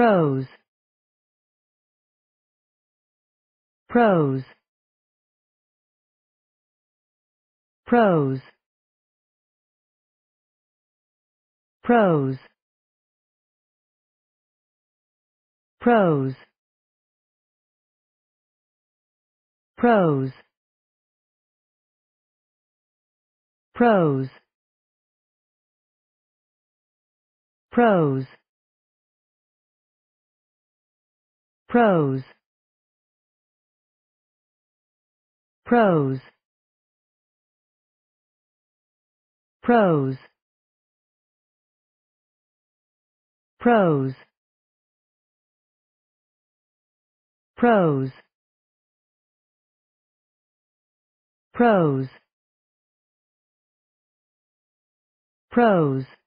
pros pros pros pros pros pros pros pros Pros. Pros. Pros. Pros. Pros. Pros. Pros.